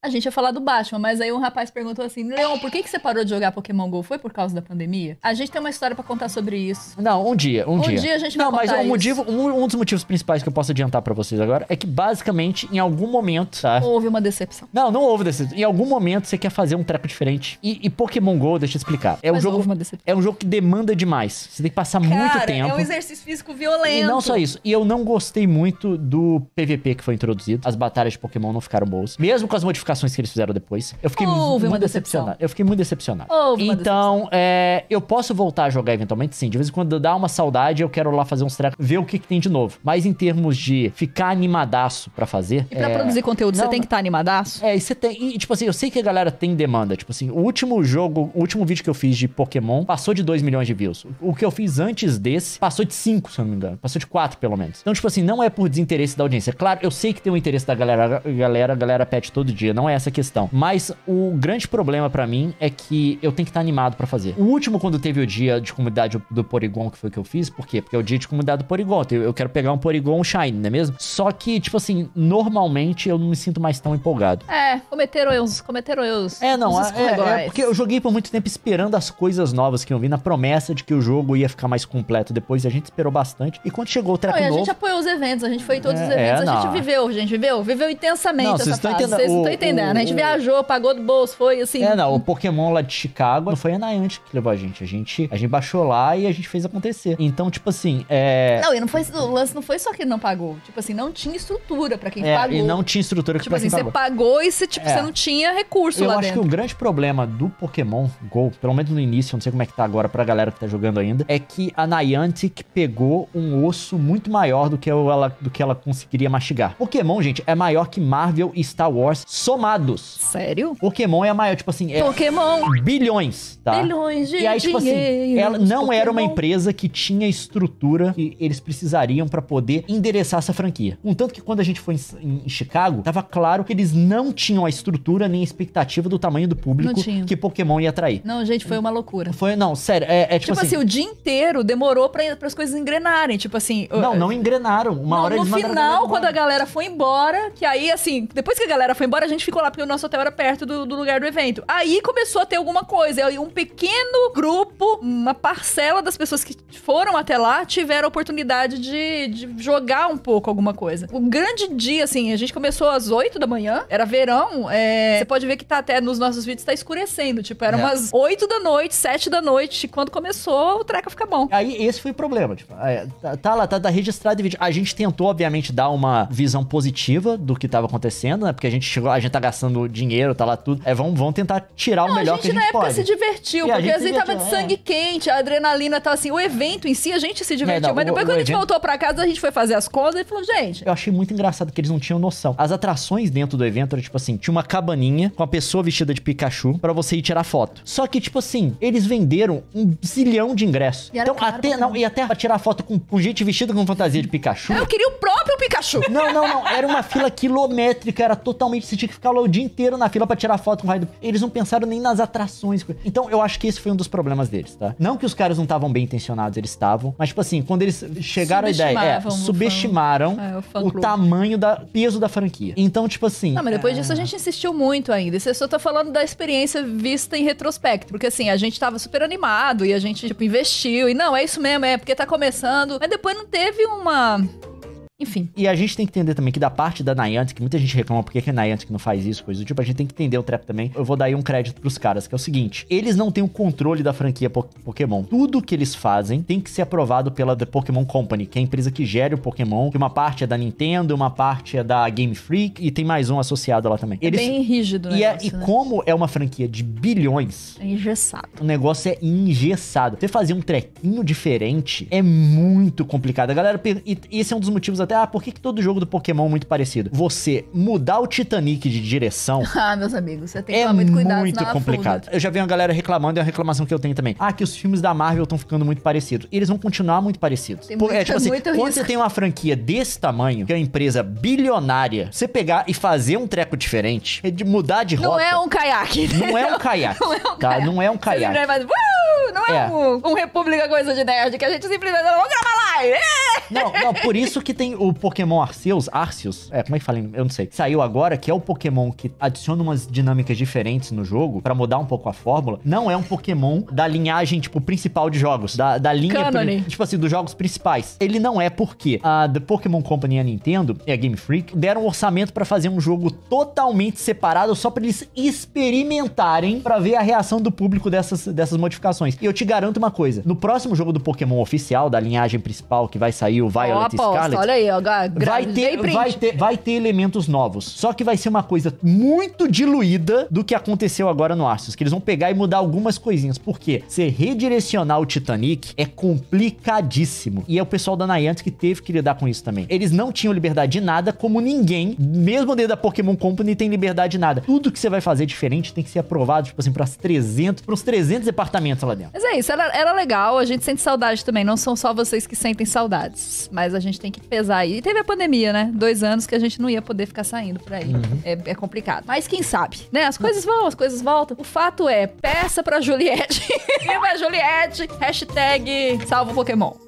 a gente ia falar do Batman, mas aí um rapaz perguntou assim: Leon, por que, que você parou de jogar Pokémon GO? Foi por causa da pandemia? A gente tem uma história para contar sobre isso. Não, um dia, um, um dia. Um dia a gente Não, vai mas um, motivo, um, um, dos motivos principais que eu posso adiantar para vocês agora é que basicamente, em algum momento, tá? Houve uma decepção. Não, não houve decepção. Em algum momento você quer fazer um treco diferente. E, e Pokémon GO, deixa eu explicar. É mas um jogo. Uma decepção. É um jogo que demanda demais. Você tem que passar Cara, muito tempo. É um exercício físico violento. E não só isso. E eu não gostei muito do PVP que foi introduzido. As batalhas de Pokémon não ficaram boas. Mesmo com as modificações modificações que eles fizeram depois. Eu fiquei Houve muito decepcionado. Eu fiquei muito decepcionado. Houve então, é, eu posso voltar a jogar eventualmente, sim. De vez em quando dá uma saudade, eu quero lá fazer uns trecos, ver o que, que, tem de novo. Mas em termos de ficar animadaço para fazer. E pra é... produzir conteúdo, não, você tem que estar tá animadaço? É, e você tem. E, tipo assim, eu sei que a galera tem demanda. Tipo assim, o último jogo, o último vídeo que eu fiz de Pokémon passou de 2 milhões de views. O que eu fiz antes desse passou de 5, se eu não me engano. Passou de 4, pelo menos. Então, tipo assim, não é por desinteresse da audiência. É claro, eu sei que tem o interesse da galera, a galera, a galera pede todo dia não é essa a questão. Mas o grande problema para mim é que eu tenho que estar animado para fazer. O último, quando teve o dia de comunidade do Porygon, que foi o que eu fiz, por quê? Porque é o dia de comunidade do Porygon. Então eu quero pegar um Porygon Shine, não é mesmo? Só que, tipo assim, normalmente eu não me sinto mais tão empolgado. É, cometeram erros, cometeram erros. É, não, é, é, é, porque eu joguei por muito tempo esperando as coisas novas que eu vi, na promessa de que o jogo ia ficar mais completo depois, a gente esperou bastante. E quando chegou o treco novo... a gente apoiou os eventos, a gente foi em todos é, os eventos, a é, gente viveu, gente, viveu, viveu intensamente não, essa vocês fase. Entendendo, vocês o, não estão entendendo. Né? a gente viajou, pagou do bolso, foi assim. É, não. O Pokémon lá de Chicago não foi a Niantic que levou a gente. A gente, a gente baixou lá e a gente fez acontecer. Então, tipo assim, é. Não, e não foi. O lance não foi só que ele não pagou. Tipo assim, não tinha estrutura pra quem é, pagou. E não tinha estrutura tipo assim, pagou. Tipo assim, você pagou. e você, tipo, é. você não tinha recurso Eu lá dentro. Eu acho que o grande problema do Pokémon Go, pelo menos no início, não sei como é que tá agora pra galera que tá jogando ainda, é que a Niantic pegou um osso muito maior do que ela, do que ela conseguiria mastigar. Pokémon, gente, é maior que Marvel e Star Wars somado somados. Sério? Pokémon é a maior, tipo assim, é Pokémon bilhões, tá? Bilhões de E aí tipo assim, ela não Pokémon. era uma empresa que tinha estrutura que eles precisariam para poder endereçar essa franquia. Contanto que quando a gente foi em, em, Chicago, tava claro que eles não tinham a estrutura nem a expectativa do tamanho do público que Pokémon ia atrair. Não, gente, foi uma loucura. Foi, não, sério, é, é tipo, tipo assim, assim, o dia inteiro demorou para as coisas engrenarem, tipo assim, Não, não engrenaram. Uma não, hora no eles No final, a quando a galera foi embora, que aí assim, depois que a galera foi embora, a gente ficou lá porque o nosso hotel era perto do, do lugar do evento. Aí começou a ter alguma coisa. Aí um pequeno grupo, uma parcela das pessoas que foram até lá tiveram a oportunidade de, de jogar um pouco alguma coisa. O grande dia, assim, a gente começou às 8 da manhã, era verão. É, você pode ver que tá até nos nossos vídeos tá escurecendo. Tipo, era é. umas 8 da noite, 7 da noite. Quando começou, o treca fica bom. Aí esse foi o problema. Tipo, é, tá, tá lá, tá, tá registrado o vídeo. A gente tentou, obviamente, dar uma visão positiva do que tava acontecendo, né? Porque a gente chegou, a gente tá tá gastando dinheiro, tá lá tudo. É, vão, vão tentar tirar não, o melhor que a gente pode. A gente na época pode. se divertiu, e porque a gente, assim, tava de é. sangue quente, a adrenalina tava assim. O evento em si, a gente se divertiu. É, não, mas depois, o, quando o a gente evento... voltou pra casa, a gente foi fazer as coisas e falou, gente... Eu achei muito engraçado que eles não tinham noção. As atrações dentro do evento era tipo assim, tinha uma cabaninha com a pessoa vestida de Pikachu para você ir tirar foto. Só que, tipo assim, eles venderam um zilhão de ingressos. Então, até... Não, e até pra tirar foto com, com gente vestida com fantasia de Pikachu... Eu queria o próprio Pikachu! Não, não, não. Era uma fila quilométrica, era totalmente... Você tinha que ficar ficar lá o dia inteiro na fila para tirar foto com o Raiden. Eles não pensaram nem nas atrações. Então eu acho que esse foi um dos problemas deles, tá? Não que os caras não estavam bem intencionados, eles estavam, mas tipo assim, quando eles chegaram à ideia, é, subestimaram é, o, o tamanho da peso da franquia. Então, tipo assim, Não, mas depois é... disso a é. gente insistiu muito ainda. Você só tá falando da experiência vista em retrospecto, porque assim, a gente tava super animado e a gente tipo investiu e não, é isso mesmo, é porque tá começando, mas depois não teve uma enfim. E a gente tem que entender também que da parte da Niantic, muita gente reclama porque que a Niantic não faz isso, coisa do tipo, a gente tem que entender o trap também. Eu vou dar aí um crédito pros caras, que é o seguinte, eles não têm o controle da franquia po Pokémon. Tudo que eles fazem tem que ser aprovado pela The Pokémon Company, que é a empresa que gera o Pokémon, que uma parte é da Nintendo, uma parte é da Game Freak e tem mais um associado lá também. É eles... É bem rígido é, né e, como é uma franquia de bilhões... É engessado. O negócio é engessado. Você fazer um trequinho diferente é muito complicado. A galera... E esse é um dos motivos até, ah, por que, que todo jogo do Pokémon é muito parecido? Você mudar o Titanic de direção. ah, meus amigos, você tem que é tomar muito cuidado. É muito complicado. Afunda. Eu já vi uma galera reclamando, é uma reclamação que eu tenho também. Ah, que os filmes da Marvel estão ficando muito parecidos. E eles vão continuar muito parecidos. Tem é, muito, é, tipo assim, quando risco. você tem uma franquia desse tamanho, que é uma empresa bilionária, você pegar e fazer um treco diferente, é de mudar de não é rota. É um caiaque, Não é um caiaque. Não é um caiaque. Tá? Não é um caiaque. Não é um caiaque. Não é um, um República Coisa de Nerd, que a gente simplesmente não vamos gravar live. É! Não, não, por isso que tem o Pokémon Arceus, Arceus, é, como é que fala? Eu não sei. Saiu agora, que é o Pokémon que adiciona umas dinâmicas diferentes no jogo, para mudar um pouco a fórmula. Não é um Pokémon da linhagem, tipo, principal de jogos, da, da linha, tipo assim, dos jogos principais. Ele não é porque a The Pokémon Company e a Nintendo, e a Game Freak, deram um orçamento para fazer um jogo totalmente separado só pra eles experimentarem para ver a reação do público dessas, dessas modificações. E eu te garanto uma coisa, no próximo jogo do Pokémon oficial, da linhagem principal que vai sair e o Violet oh, Scarlet. Olha aí, ó, vai ter, vai, ter, vai ter elementos novos. Só que vai ser uma coisa muito diluída do que aconteceu agora no Arceus, que eles vão pegar e mudar algumas coisinhas. Por quê? Você redirecionar o Titanic é complicadíssimo. E é o pessoal da Niantic que teve que lidar com isso também. Eles não tinham liberdade de nada, como ninguém, mesmo dentro da Pokémon Company, tem liberdade de nada. Tudo que você vai fazer diferente tem que ser aprovado, tipo assim, para 300, para uns 300 departamentos lá dentro. Mas é isso, era, era legal, a gente sente saudade também, não são só vocês que sentem saudades mas, a gente tem que pesar aí. E teve a pandemia, né? Dois anos que a gente não ia poder ficar saindo por aí. Uhum. É, é, complicado. Mas quem sabe, né? As coisas vão, as coisas voltam. O fato é, peça pra Juliette. Viva Juliette! Hashtag salvo Pokémon.